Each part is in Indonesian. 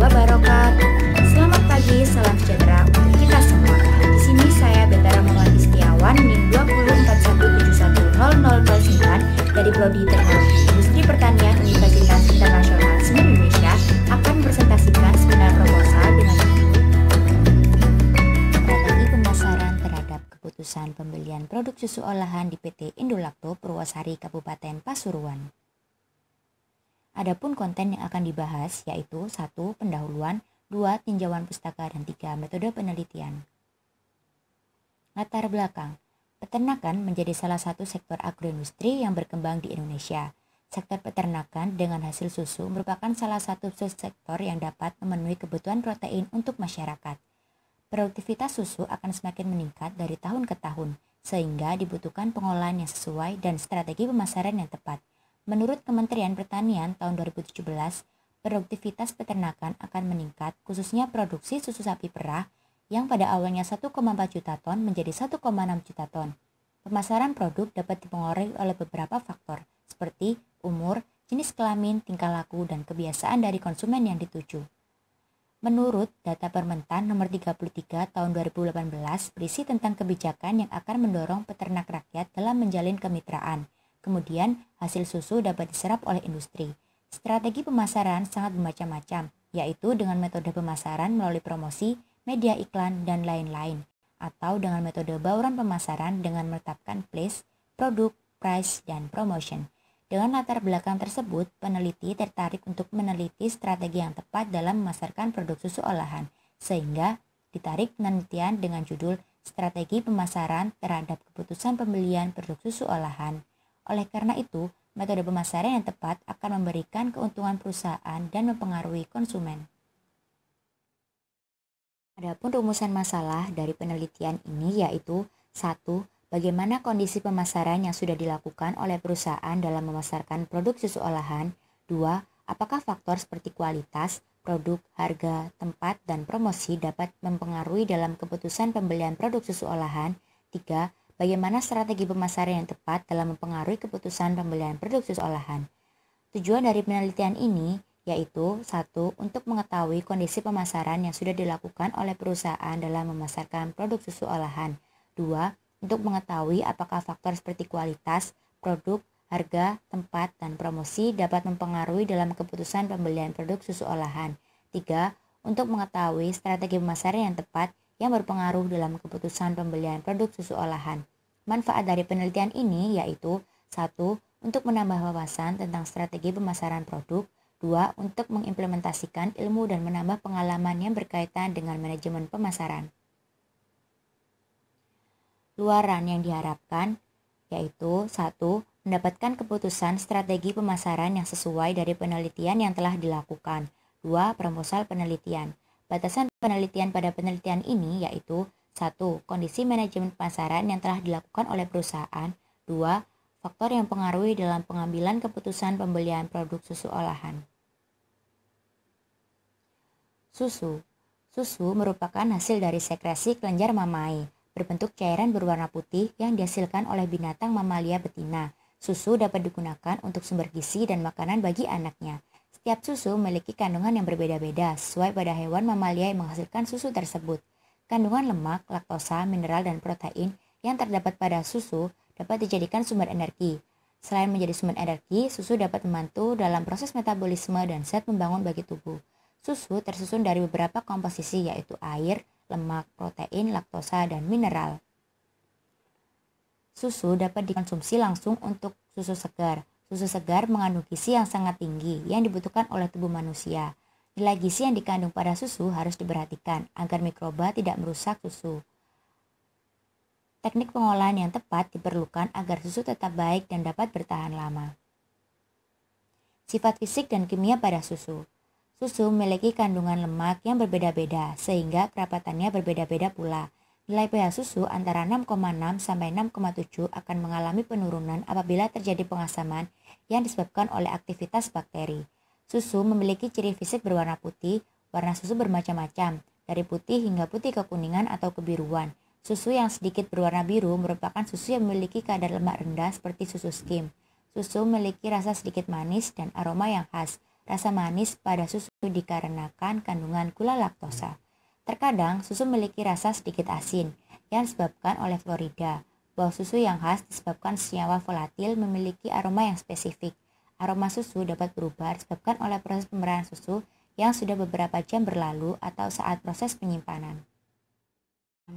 warahmatullahi wabarakatuh. Selamat pagi, salam sejahtera untuk kita semua. Di sini saya Betara Muhammad Istiawan, NIM 204171009 dari Prodi Teknologi Industri Pertanian Universitas Internasional Semen Indonesia akan presentasikan seminar proposal dengan strategi pemasaran terhadap keputusan pembelian produk susu olahan di PT Indolakto Purwasari Kabupaten Pasuruan. Adapun konten yang akan dibahas yaitu satu pendahuluan, dua tinjauan pustaka dan tiga metode penelitian. Latar belakang. Peternakan menjadi salah satu sektor agroindustri yang berkembang di Indonesia. Sektor peternakan dengan hasil susu merupakan salah satu subsektor yang dapat memenuhi kebutuhan protein untuk masyarakat. Produktivitas susu akan semakin meningkat dari tahun ke tahun, sehingga dibutuhkan pengolahan yang sesuai dan strategi pemasaran yang tepat. Menurut Kementerian Pertanian tahun 2017, produktivitas peternakan akan meningkat khususnya produksi susu sapi perah yang pada awalnya 1,4 juta ton menjadi 1,6 juta ton. Pemasaran produk dapat dipengaruhi oleh beberapa faktor seperti umur, jenis kelamin, tingkah laku, dan kebiasaan dari konsumen yang dituju. Menurut data Permentan nomor 33 tahun 2018 berisi tentang kebijakan yang akan mendorong peternak rakyat dalam menjalin kemitraan – Kemudian, hasil susu dapat diserap oleh industri. Strategi pemasaran sangat bermacam-macam, yaitu dengan metode pemasaran melalui promosi, media iklan, dan lain-lain, atau dengan metode bauran pemasaran dengan menetapkan place, produk, price, dan promotion. Dengan latar belakang tersebut, peneliti tertarik untuk meneliti strategi yang tepat dalam memasarkan produk susu olahan, sehingga ditarik penelitian dengan judul Strategi Pemasaran Terhadap Keputusan Pembelian Produk Susu Olahan oleh karena itu, metode pemasaran yang tepat akan memberikan keuntungan perusahaan dan mempengaruhi konsumen. Adapun rumusan masalah dari penelitian ini yaitu 1. Bagaimana kondisi pemasaran yang sudah dilakukan oleh perusahaan dalam memasarkan produk susu olahan? 2. Apakah faktor seperti kualitas, produk, harga, tempat, dan promosi dapat mempengaruhi dalam keputusan pembelian produk susu olahan? 3. Bagaimana strategi pemasaran yang tepat dalam mempengaruhi keputusan pembelian produk susu olahan? Tujuan dari penelitian ini yaitu satu untuk mengetahui kondisi pemasaran yang sudah dilakukan oleh perusahaan dalam memasarkan produk susu olahan. Dua, untuk mengetahui apakah faktor seperti kualitas, produk, harga, tempat, dan promosi dapat mempengaruhi dalam keputusan pembelian produk susu olahan. Tiga, untuk mengetahui strategi pemasaran yang tepat yang berpengaruh dalam keputusan pembelian produk susu olahan. Manfaat dari penelitian ini yaitu 1. Untuk menambah wawasan tentang strategi pemasaran produk 2. Untuk mengimplementasikan ilmu dan menambah pengalaman yang berkaitan dengan manajemen pemasaran. Luaran yang diharapkan yaitu 1. Mendapatkan keputusan strategi pemasaran yang sesuai dari penelitian yang telah dilakukan. 2. Proposal penelitian. Batasan penelitian pada penelitian ini yaitu 1. Kondisi manajemen pasaran yang telah dilakukan oleh perusahaan 2. Faktor yang pengaruhi dalam pengambilan keputusan pembelian produk susu olahan Susu Susu merupakan hasil dari sekresi kelenjar mamai berbentuk cairan berwarna putih yang dihasilkan oleh binatang mamalia betina. Susu dapat digunakan untuk sumber gizi dan makanan bagi anaknya. Setiap susu memiliki kandungan yang berbeda-beda sesuai pada hewan mamalia yang menghasilkan susu tersebut. Kandungan lemak, laktosa, mineral, dan protein yang terdapat pada susu dapat dijadikan sumber energi. Selain menjadi sumber energi, susu dapat membantu dalam proses metabolisme dan zat membangun bagi tubuh. Susu tersusun dari beberapa komposisi yaitu air, lemak, protein, laktosa, dan mineral. Susu dapat dikonsumsi langsung untuk susu segar, Susu segar mengandung gizi yang sangat tinggi yang dibutuhkan oleh tubuh manusia. Nilai gizi yang dikandung pada susu harus diperhatikan agar mikroba tidak merusak susu. Teknik pengolahan yang tepat diperlukan agar susu tetap baik dan dapat bertahan lama. Sifat fisik dan kimia pada susu. Susu memiliki kandungan lemak yang berbeda-beda sehingga kerapatannya berbeda-beda pula. Nilai pH susu antara 6,6 sampai 6,7 akan mengalami penurunan apabila terjadi pengasaman yang disebabkan oleh aktivitas bakteri. Susu memiliki ciri fisik berwarna putih, warna susu bermacam-macam, dari putih hingga putih kekuningan atau kebiruan. Susu yang sedikit berwarna biru merupakan susu yang memiliki kadar lemak rendah seperti susu skim. Susu memiliki rasa sedikit manis dan aroma yang khas. Rasa manis pada susu dikarenakan kandungan gula laktosa. Terkadang, susu memiliki rasa sedikit asin yang disebabkan oleh Florida. Buah susu yang khas disebabkan senyawa volatil memiliki aroma yang spesifik. Aroma susu dapat berubah disebabkan oleh proses pemberahan susu yang sudah beberapa jam berlalu atau saat proses penyimpanan.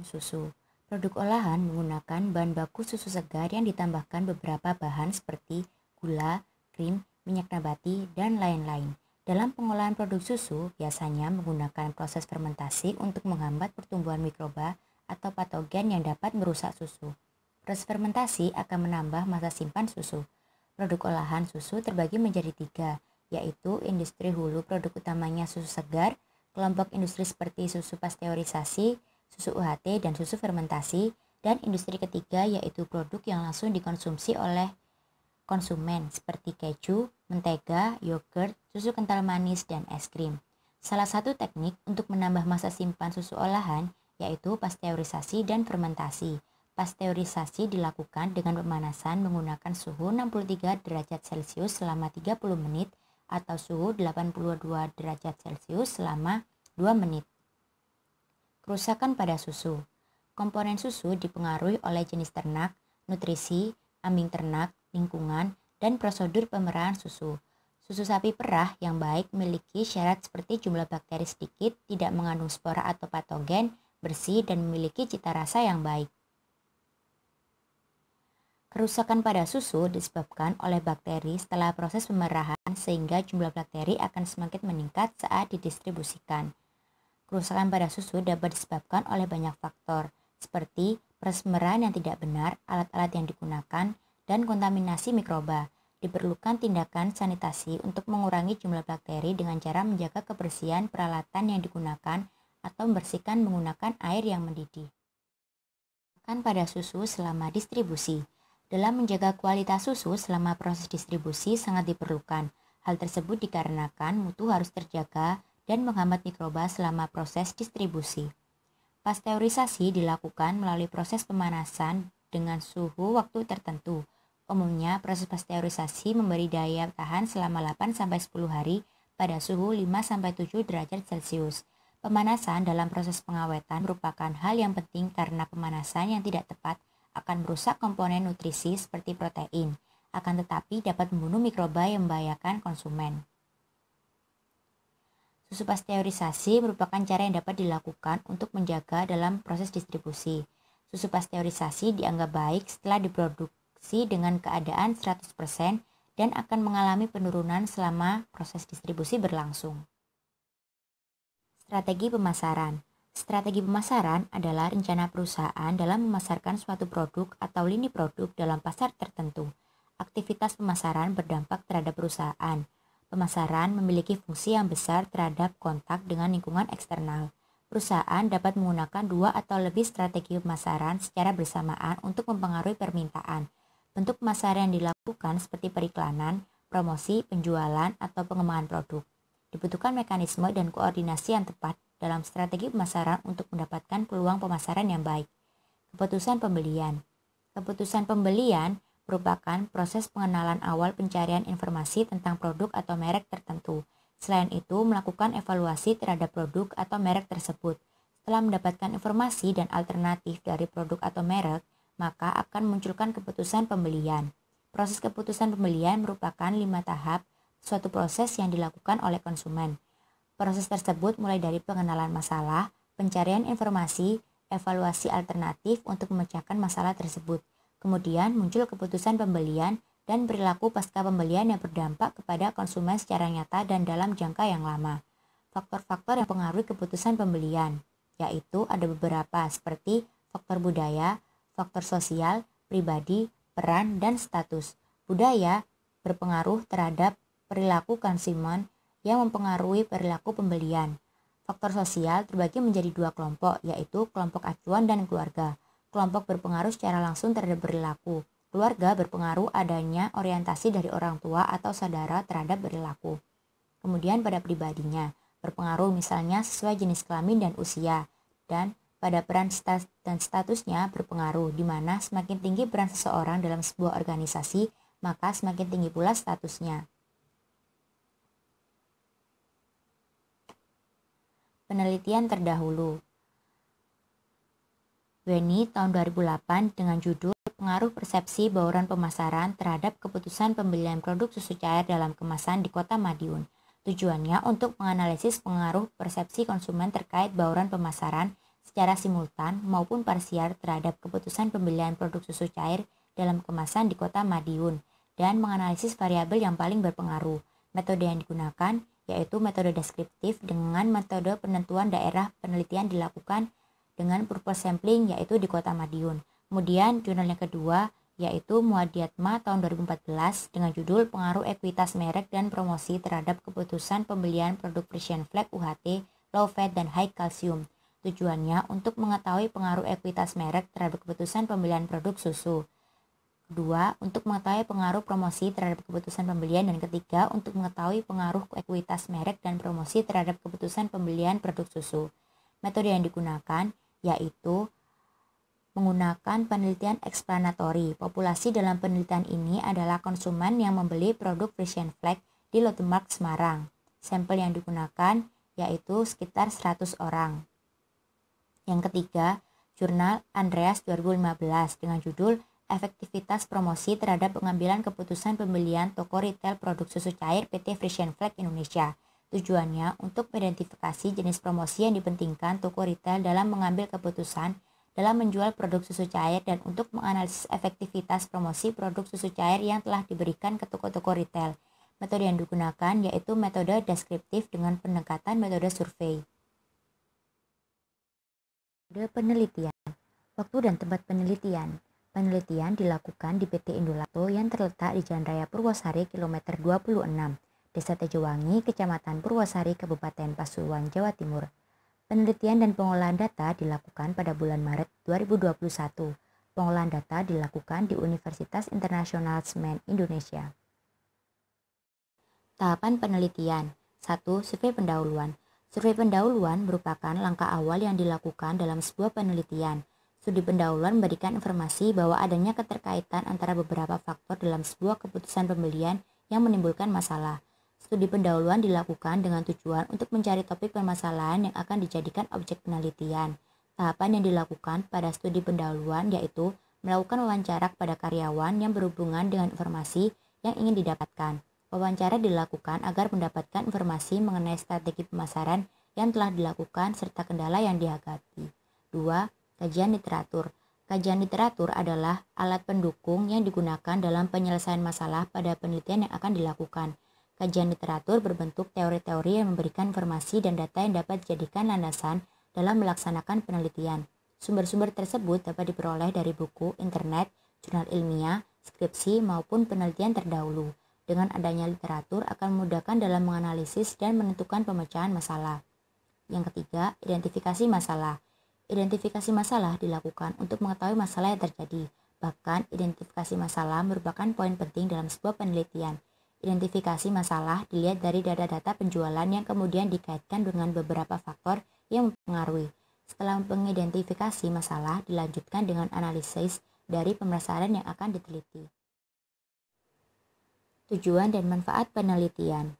Susu Produk olahan menggunakan bahan baku susu segar yang ditambahkan beberapa bahan seperti gula, krim, minyak nabati, dan lain-lain. Dalam pengolahan produk susu, biasanya menggunakan proses fermentasi untuk menghambat pertumbuhan mikroba atau patogen yang dapat merusak susu. Proses fermentasi akan menambah masa simpan susu. Produk olahan susu terbagi menjadi tiga, yaitu industri hulu produk utamanya susu segar, kelompok industri seperti susu pasteurisasi, susu UHT, dan susu fermentasi, dan industri ketiga yaitu produk yang langsung dikonsumsi oleh konsumen seperti keju, mentega, yogurt, susu kental manis, dan es krim. Salah satu teknik untuk menambah masa simpan susu olahan yaitu pasteurisasi dan fermentasi. Pasteurisasi dilakukan dengan pemanasan menggunakan suhu 63 derajat Celcius selama 30 menit atau suhu 82 derajat Celcius selama 2 menit. Kerusakan pada susu. Komponen susu dipengaruhi oleh jenis ternak, nutrisi, ambing ternak, lingkungan, dan prosedur pemerahan susu. Susu sapi perah yang baik memiliki syarat seperti jumlah bakteri sedikit, tidak mengandung spora atau patogen, bersih, dan memiliki cita rasa yang baik. Kerusakan pada susu disebabkan oleh bakteri setelah proses pemerahan sehingga jumlah bakteri akan semakin meningkat saat didistribusikan. Kerusakan pada susu dapat disebabkan oleh banyak faktor, seperti persemeran yang tidak benar, alat-alat yang digunakan, dan kontaminasi mikroba. Diperlukan tindakan sanitasi untuk mengurangi jumlah bakteri dengan cara menjaga kebersihan peralatan yang digunakan atau membersihkan menggunakan air yang mendidih. Kan pada susu selama distribusi. Dalam menjaga kualitas susu selama proses distribusi sangat diperlukan. Hal tersebut dikarenakan mutu harus terjaga dan menghambat mikroba selama proses distribusi. Pasteurisasi dilakukan melalui proses pemanasan dengan suhu waktu tertentu. Umumnya, proses pasteurisasi memberi daya tahan selama 8-10 hari pada suhu 5-7 derajat Celcius. Pemanasan dalam proses pengawetan merupakan hal yang penting karena pemanasan yang tidak tepat akan merusak komponen nutrisi seperti protein, akan tetapi dapat membunuh mikroba yang membahayakan konsumen. Susu pasteurisasi merupakan cara yang dapat dilakukan untuk menjaga dalam proses distribusi. Susu pasteurisasi dianggap baik setelah diproduksi dengan keadaan 100% dan akan mengalami penurunan selama proses distribusi berlangsung. Strategi pemasaran Strategi pemasaran adalah rencana perusahaan dalam memasarkan suatu produk atau lini produk dalam pasar tertentu. Aktivitas pemasaran berdampak terhadap perusahaan. Pemasaran memiliki fungsi yang besar terhadap kontak dengan lingkungan eksternal. Perusahaan dapat menggunakan dua atau lebih strategi pemasaran secara bersamaan untuk mempengaruhi permintaan. Bentuk pemasaran yang dilakukan seperti periklanan, promosi, penjualan, atau pengembangan produk. Dibutuhkan mekanisme dan koordinasi yang tepat dalam strategi pemasaran untuk mendapatkan peluang pemasaran yang baik. Keputusan pembelian. Keputusan pembelian merupakan proses pengenalan awal pencarian informasi tentang produk atau merek tertentu. Selain itu, melakukan evaluasi terhadap produk atau merek tersebut. Setelah mendapatkan informasi dan alternatif dari produk atau merek, maka akan munculkan keputusan pembelian. Proses keputusan pembelian merupakan lima tahap suatu proses yang dilakukan oleh konsumen. Proses tersebut mulai dari pengenalan masalah, pencarian informasi, evaluasi alternatif untuk memecahkan masalah tersebut. Kemudian muncul keputusan pembelian dan perilaku pasca pembelian yang berdampak kepada konsumen secara nyata dan dalam jangka yang lama. Faktor-faktor yang pengaruhi keputusan pembelian, yaitu ada beberapa seperti faktor budaya, faktor sosial, pribadi, peran, dan status. Budaya berpengaruh terhadap perilaku konsumen yang mempengaruhi perilaku pembelian. Faktor sosial terbagi menjadi dua kelompok, yaitu kelompok acuan dan keluarga. Kelompok berpengaruh secara langsung terhadap perilaku. Keluarga berpengaruh adanya orientasi dari orang tua atau saudara terhadap perilaku. Kemudian pada pribadinya, berpengaruh misalnya sesuai jenis kelamin dan usia, dan pada peran dan statusnya berpengaruh, di mana semakin tinggi peran seseorang dalam sebuah organisasi, maka semakin tinggi pula statusnya. penelitian terdahulu. Weni tahun 2008 dengan judul Pengaruh Persepsi Bauran Pemasaran terhadap Keputusan Pembelian Produk Susu Cair dalam Kemasan di Kota Madiun. Tujuannya untuk menganalisis pengaruh persepsi konsumen terkait bauran pemasaran secara simultan maupun parsial terhadap keputusan pembelian produk susu cair dalam kemasan di Kota Madiun dan menganalisis variabel yang paling berpengaruh. Metode yang digunakan yaitu metode deskriptif dengan metode penentuan daerah penelitian dilakukan dengan purpose sampling yaitu di kota Madiun. Kemudian jurnal yang kedua yaitu Muadiatma tahun 2014 dengan judul Pengaruh Ekuitas Merek dan Promosi terhadap Keputusan Pembelian Produk Persian Flag UHT, Low Fat, dan High Calcium. Tujuannya untuk mengetahui pengaruh ekuitas merek terhadap keputusan pembelian produk susu dua untuk mengetahui pengaruh promosi terhadap keputusan pembelian. Dan ketiga, untuk mengetahui pengaruh ekuitas merek dan promosi terhadap keputusan pembelian produk susu. Metode yang digunakan yaitu menggunakan penelitian eksplanatori. Populasi dalam penelitian ini adalah konsumen yang membeli produk Frisian Flag di Lotemark Semarang. Sampel yang digunakan yaitu sekitar 100 orang. Yang ketiga, jurnal Andreas 2015 dengan judul efektivitas promosi terhadap pengambilan keputusan pembelian toko retail produk susu cair PT Frisian Flag Indonesia. Tujuannya untuk mengidentifikasi jenis promosi yang dipentingkan toko retail dalam mengambil keputusan dalam menjual produk susu cair dan untuk menganalisis efektivitas promosi produk susu cair yang telah diberikan ke toko-toko retail. Metode yang digunakan yaitu metode deskriptif dengan pendekatan metode survei. Metode penelitian Waktu dan tempat penelitian Penelitian dilakukan di PT Indolato yang terletak di Jalan Raya Purwosari kilometer 26, Desa Tejowangi, Kecamatan Purwosari, Kabupaten Pasuruan, Jawa Timur. Penelitian dan pengolahan data dilakukan pada bulan Maret 2021. Pengolahan data dilakukan di Universitas Internasional Semen Indonesia. Tahapan penelitian 1. Survei pendahuluan Survei pendahuluan merupakan langkah awal yang dilakukan dalam sebuah penelitian – Studi pendahuluan memberikan informasi bahwa adanya keterkaitan antara beberapa faktor dalam sebuah keputusan pembelian yang menimbulkan masalah. Studi pendahuluan dilakukan dengan tujuan untuk mencari topik permasalahan yang akan dijadikan objek penelitian. Tahapan yang dilakukan pada studi pendahuluan yaitu melakukan wawancara kepada karyawan yang berhubungan dengan informasi yang ingin didapatkan. Wawancara dilakukan agar mendapatkan informasi mengenai strategi pemasaran yang telah dilakukan serta kendala yang dihadapi. 2 Kajian literatur. Kajian literatur adalah alat pendukung yang digunakan dalam penyelesaian masalah pada penelitian yang akan dilakukan. Kajian literatur berbentuk teori-teori yang memberikan informasi dan data yang dapat dijadikan landasan dalam melaksanakan penelitian. Sumber-sumber tersebut dapat diperoleh dari buku, internet, jurnal ilmiah, skripsi, maupun penelitian terdahulu. Dengan adanya literatur akan memudahkan dalam menganalisis dan menentukan pemecahan masalah. Yang ketiga, identifikasi masalah. Identifikasi masalah dilakukan untuk mengetahui masalah yang terjadi. Bahkan, identifikasi masalah merupakan poin penting dalam sebuah penelitian. Identifikasi masalah dilihat dari data-data penjualan yang kemudian dikaitkan dengan beberapa faktor yang mempengaruhi. Setelah mengidentifikasi masalah, dilanjutkan dengan analisis dari pemasaran yang akan diteliti. Tujuan dan manfaat penelitian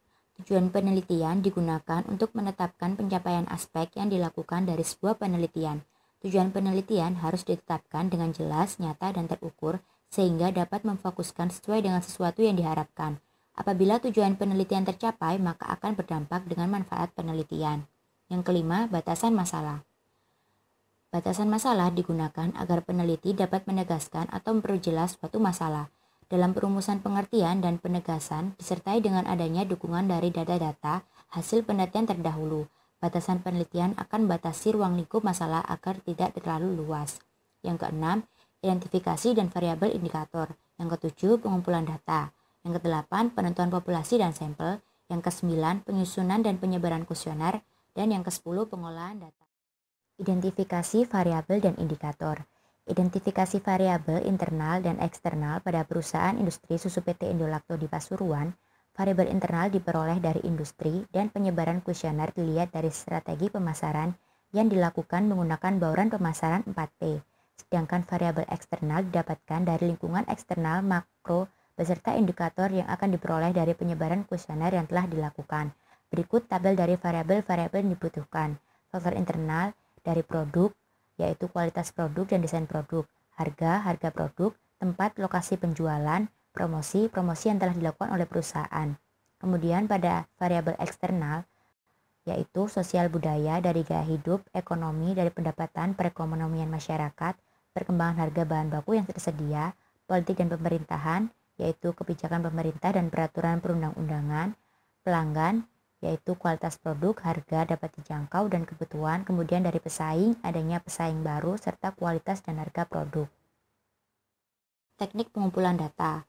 Tujuan penelitian digunakan untuk menetapkan pencapaian aspek yang dilakukan dari sebuah penelitian. Tujuan penelitian harus ditetapkan dengan jelas, nyata, dan terukur sehingga dapat memfokuskan sesuai dengan sesuatu yang diharapkan. Apabila tujuan penelitian tercapai, maka akan berdampak dengan manfaat penelitian. Yang kelima, batasan masalah. Batasan masalah digunakan agar peneliti dapat menegaskan atau memperjelas suatu masalah dalam perumusan pengertian dan penegasan disertai dengan adanya dukungan dari data-data hasil penelitian terdahulu. Batasan penelitian akan batasi ruang lingkup masalah agar tidak terlalu luas. Yang keenam, identifikasi dan variabel indikator. Yang ketujuh, pengumpulan data. Yang kedelapan, penentuan populasi dan sampel. Yang kesembilan, penyusunan dan penyebaran kuesioner. Dan yang kesepuluh, pengolahan data. Identifikasi variabel dan indikator. Identifikasi variabel internal dan eksternal pada perusahaan industri susu PT Indolakto di Pasuruan, variabel internal diperoleh dari industri dan penyebaran kuesioner dilihat dari strategi pemasaran yang dilakukan menggunakan bauran pemasaran 4P. Sedangkan variabel eksternal didapatkan dari lingkungan eksternal makro beserta indikator yang akan diperoleh dari penyebaran kuesioner yang telah dilakukan. Berikut tabel dari variabel-variabel yang dibutuhkan. Faktor internal dari produk, yaitu kualitas produk dan desain produk, harga, harga produk, tempat, lokasi penjualan, promosi, promosi yang telah dilakukan oleh perusahaan. Kemudian pada variabel eksternal, yaitu sosial budaya dari gaya hidup, ekonomi dari pendapatan perekonomian masyarakat, perkembangan harga bahan baku yang tersedia, politik dan pemerintahan, yaitu kebijakan pemerintah dan peraturan perundang-undangan, pelanggan, yaitu kualitas produk, harga dapat dijangkau dan kebutuhan, kemudian dari pesaing, adanya pesaing baru, serta kualitas dan harga produk. Teknik pengumpulan data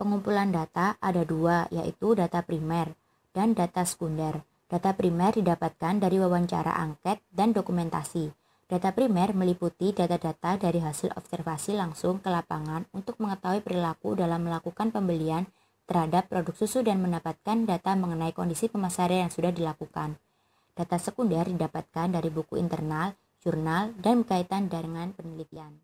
Pengumpulan data ada dua, yaitu data primer dan data sekunder. Data primer didapatkan dari wawancara angket dan dokumentasi. Data primer meliputi data-data dari hasil observasi langsung ke lapangan untuk mengetahui perilaku dalam melakukan pembelian terhadap produk susu dan mendapatkan data mengenai kondisi pemasaran yang sudah dilakukan. Data sekunder didapatkan dari buku internal, jurnal, dan berkaitan dengan penelitian.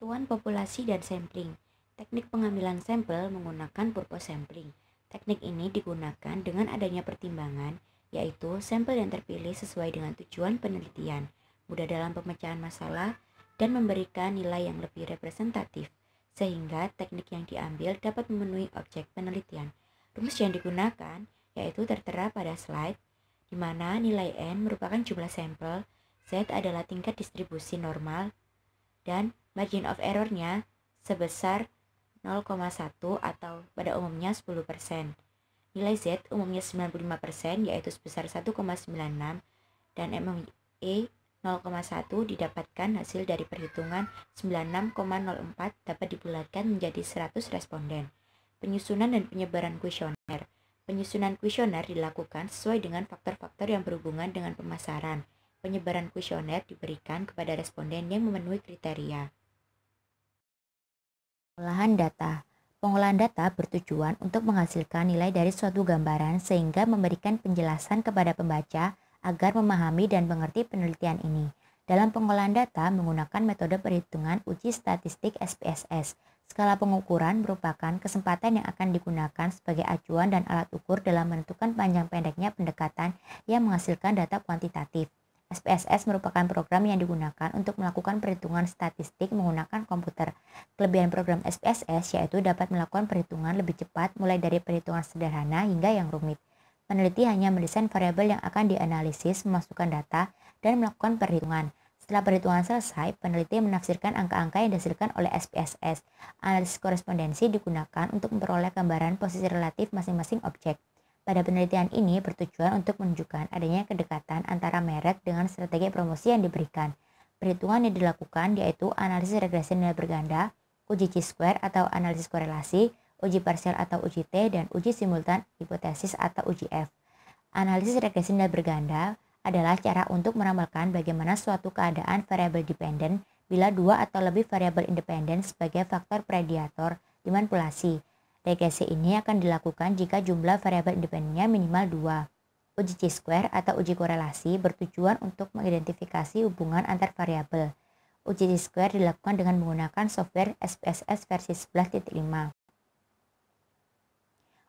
Tuan populasi dan sampling. Teknik pengambilan sampel menggunakan purpose sampling. Teknik ini digunakan dengan adanya pertimbangan, yaitu sampel yang terpilih sesuai dengan tujuan penelitian, mudah dalam pemecahan masalah, dan memberikan nilai yang lebih representatif sehingga teknik yang diambil dapat memenuhi objek penelitian. Rumus yang digunakan yaitu tertera pada slide, di mana nilai N merupakan jumlah sampel, Z adalah tingkat distribusi normal, dan margin of errornya sebesar 0,1 atau pada umumnya 10%. Nilai Z umumnya 95% yaitu sebesar 1,96 dan MMA e 0,1 didapatkan hasil dari perhitungan 96,04 dapat dibulatkan menjadi 100 responden. Penyusunan dan penyebaran kuesioner. Penyusunan kuesioner dilakukan sesuai dengan faktor-faktor yang berhubungan dengan pemasaran. Penyebaran kuesioner diberikan kepada responden yang memenuhi kriteria. Pengolahan data. Pengolahan data bertujuan untuk menghasilkan nilai dari suatu gambaran sehingga memberikan penjelasan kepada pembaca agar memahami dan mengerti penelitian ini. Dalam pengolahan data menggunakan metode perhitungan uji statistik SPSS. Skala pengukuran merupakan kesempatan yang akan digunakan sebagai acuan dan alat ukur dalam menentukan panjang pendeknya pendekatan yang menghasilkan data kuantitatif. SPSS merupakan program yang digunakan untuk melakukan perhitungan statistik menggunakan komputer. Kelebihan program SPSS yaitu dapat melakukan perhitungan lebih cepat mulai dari perhitungan sederhana hingga yang rumit. Peneliti hanya mendesain variabel yang akan dianalisis, memasukkan data, dan melakukan perhitungan. Setelah perhitungan selesai, peneliti menafsirkan angka-angka yang dihasilkan oleh SPSS. Analisis korespondensi digunakan untuk memperoleh gambaran posisi relatif masing-masing objek. Pada penelitian ini bertujuan untuk menunjukkan adanya kedekatan antara merek dengan strategi promosi yang diberikan. Perhitungan yang dilakukan yaitu analisis regresi nilai berganda, uji chi square atau analisis korelasi, uji parsial atau uji T, dan uji simultan hipotesis atau uji F. Analisis regresi nilai berganda adalah cara untuk meramalkan bagaimana suatu keadaan variabel dependen bila dua atau lebih variabel independen sebagai faktor prediator dimanipulasi. Regresi ini akan dilakukan jika jumlah variabel independennya minimal dua. Uji C-square atau uji korelasi bertujuan untuk mengidentifikasi hubungan antar variabel. Uji C-square dilakukan dengan menggunakan software SPSS versi 11.5.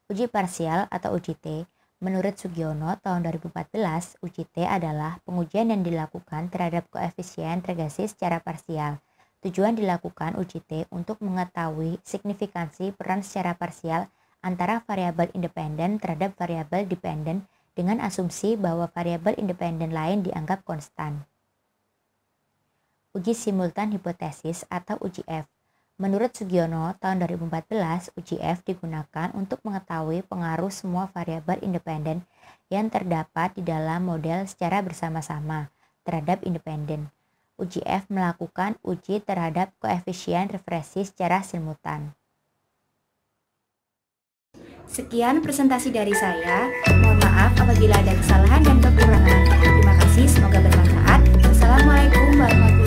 Uji parsial atau UJT, menurut Sugiono tahun 2014, UJT adalah pengujian yang dilakukan terhadap koefisien regresi secara parsial. Tujuan dilakukan UJT untuk mengetahui signifikansi peran secara parsial antara variabel independen terhadap variabel dependen dengan asumsi bahwa variabel independen lain dianggap konstan. Uji simultan hipotesis atau UJF Menurut Sugiono, tahun 2014 UGF digunakan untuk mengetahui pengaruh semua variabel independen yang terdapat di dalam model secara bersama-sama terhadap independen. UGF melakukan uji terhadap koefisien referensi secara simultan. Sekian presentasi dari saya. Mohon maaf apabila ada kesalahan dan kekurangan. Terima kasih, semoga bermanfaat. Assalamualaikum warahmatullahi wabarakatuh.